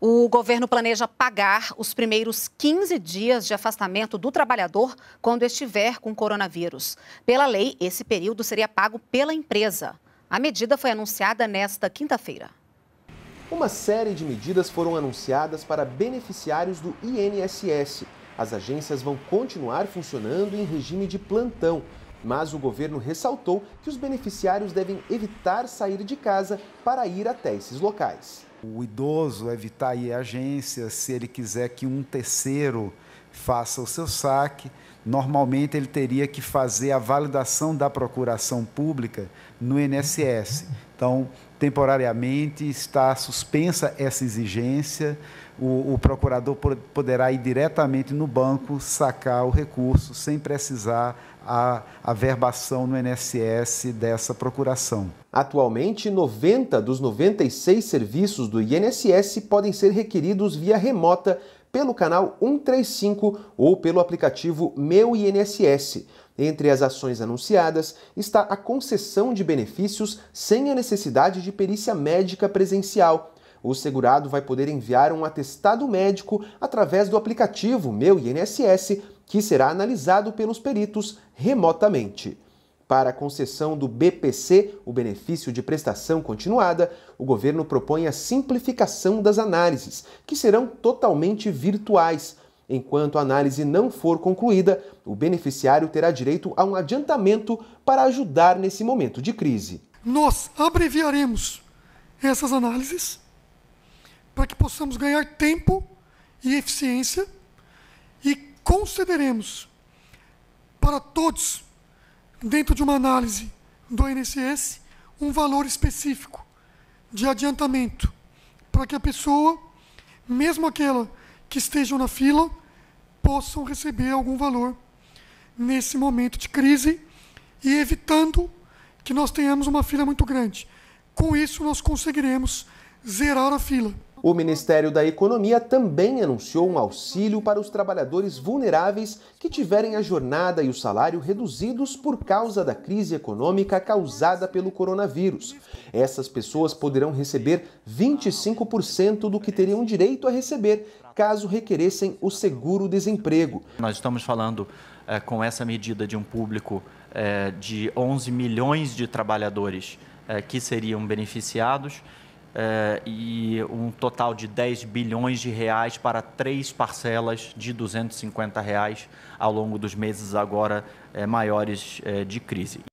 O governo planeja pagar os primeiros 15 dias de afastamento do trabalhador quando estiver com coronavírus. Pela lei, esse período seria pago pela empresa. A medida foi anunciada nesta quinta-feira. Uma série de medidas foram anunciadas para beneficiários do INSS. As agências vão continuar funcionando em regime de plantão, mas o governo ressaltou que os beneficiários devem evitar sair de casa para ir até esses locais o idoso é evitar ir à agência, se ele quiser que um terceiro faça o seu saque, normalmente ele teria que fazer a validação da procuração pública no INSS. Então, temporariamente está suspensa essa exigência. O, o, procurador poderá ir diretamente no banco sacar o recurso sem precisar a, a verbação no INSS dessa procuração. Atualmente, 90 dos 96 serviços do INSS podem ser requeridos via remota pelo canal 135 ou pelo aplicativo Meu INSS. Entre as ações anunciadas está a concessão de benefícios sem a necessidade de perícia médica presencial. O segurado vai poder enviar um atestado médico através do aplicativo Meu INSS, que será analisado pelos peritos remotamente. Para a concessão do BPC, o benefício de prestação continuada, o governo propõe a simplificação das análises, que serão totalmente virtuais. Enquanto a análise não for concluída, o beneficiário terá direito a um adiantamento para ajudar nesse momento de crise nós abreviaremos essas análises para que possamos ganhar tempo e eficiência e concederemos para todos, dentro de uma análise do INSS, um valor específico de adiantamento para que a pessoa, mesmo aquela que esteja na fila, possam receber algum valor nesse momento de crise e evitando que nós tenhamos uma fila muito grande. Com isso, nós conseguiremos zerar a fila. O Ministério da Economia também anunciou um auxílio para os trabalhadores vulneráveis que tiverem a jornada e o salário reduzidos por causa da crise econômica causada pelo coronavírus. Essas pessoas poderão receber 25% do que teriam direito a receber caso requeressem o seguro-desemprego. Nós estamos falando é, com essa medida de um público é, de 11 milhões de trabalhadores é, que seriam beneficiados eh, e um total de 10 bilhões de reais para três parcelas de 250 reais ao longo dos meses agora eh, maiores eh, de crise.